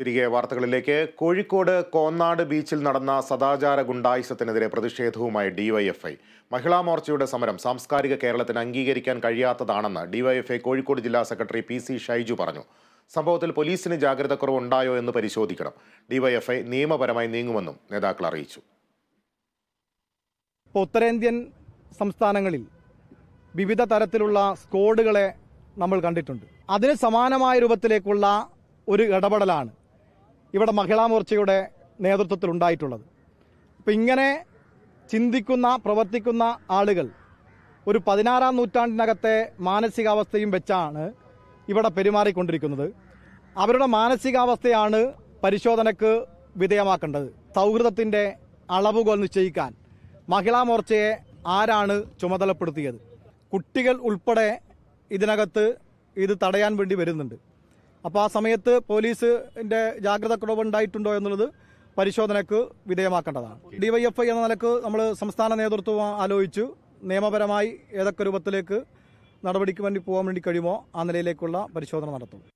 തിരികെ വാർത്തകളിലേക്ക് കോഴിക്കോട് കോന്നാട് ബീച്ചിൽ നടന്ന സദാചാര ഗുണ്ടായുസത്തിനെതിരെ പ്രതിഷേധവുമായി ഡിവൈഎഫ്ഐ മഹിളാ മോർച്ചയുടെ സമരം സാംസ്കാരിക കേരളത്തിന് അംഗീകരിക്കാൻ കഴിയാത്തതാണെന്ന് ഡിവൈഎഫ്ഐ കോഴിക്കോട് ജില്ലാ സെക്രട്ടറി പി സി ഷൈജു പറഞ്ഞു സംഭവത്തിൽ പോലീസിന് ജാഗ്രതക്കുറവ് ഉണ്ടായോ എന്ന് പരിശോധിക്കണം ഡിവൈഎഫ്ഐ നിയമപരമായി നീങ്ങുമെന്നും നേതാക്കൾ അറിയിച്ചു ഉത്തരേന്ത്യൻ സംസ്ഥാനങ്ങളിൽ വിവിധ തരത്തിലുള്ള സ്കോഡുകളെ നമ്മൾ കണ്ടിട്ടുണ്ട് അതിന് സമാനമായ രൂപത്തിലേക്കുള്ള ഒരു ഇടപെടലാണ് ഇവിടെ മഹിളാ മോർച്ചയുടെ നേതൃത്വത്തിൽ ഉണ്ടായിട്ടുള്ളത് അപ്പം ഇങ്ങനെ ചിന്തിക്കുന്ന പ്രവർത്തിക്കുന്ന ആളുകൾ ഒരു പതിനാറാം നൂറ്റാണ്ടിനകത്തെ മാനസികാവസ്ഥയും വെച്ചാണ് ഇവിടെ പെരുമാറിക്കൊണ്ടിരിക്കുന്നത് അവരുടെ മാനസികാവസ്ഥയാണ് പരിശോധനയ്ക്ക് വിധേയമാക്കേണ്ടത് സൗഹൃദത്തിൻ്റെ അളവുകൾ നിശ്ചയിക്കാൻ മഹിളാ മോർച്ചയെ ആരാണ് ചുമതലപ്പെടുത്തിയത് കുട്ടികൾ ഉൾപ്പെടെ ഇതിനകത്ത് ഇത് തടയാൻ വേണ്ടി വരുന്നുണ്ട് അപ്പോൾ ആ സമയത്ത് പോലീസിന്റെ ജാഗ്രത കുറവുണ്ടായിട്ടുണ്ടോ എന്നുള്ളത് പരിശോധനയ്ക്ക് വിധേയമാക്കേണ്ടതാണ് ഡിവൈഎഫ്ഐ എന്ന നിലക്ക് നമ്മൾ സംസ്ഥാന നേതൃത്വം ആലോചിച്ചു നിയമപരമായി ഏതൊക്കെ രൂപത്തിലേക്ക് നടപടിക്ക് വേണ്ടി പോകാൻ വേണ്ടി കഴിയുമോ ആ നിലയിലേക്കുള്ള പരിശോധന നടത്തും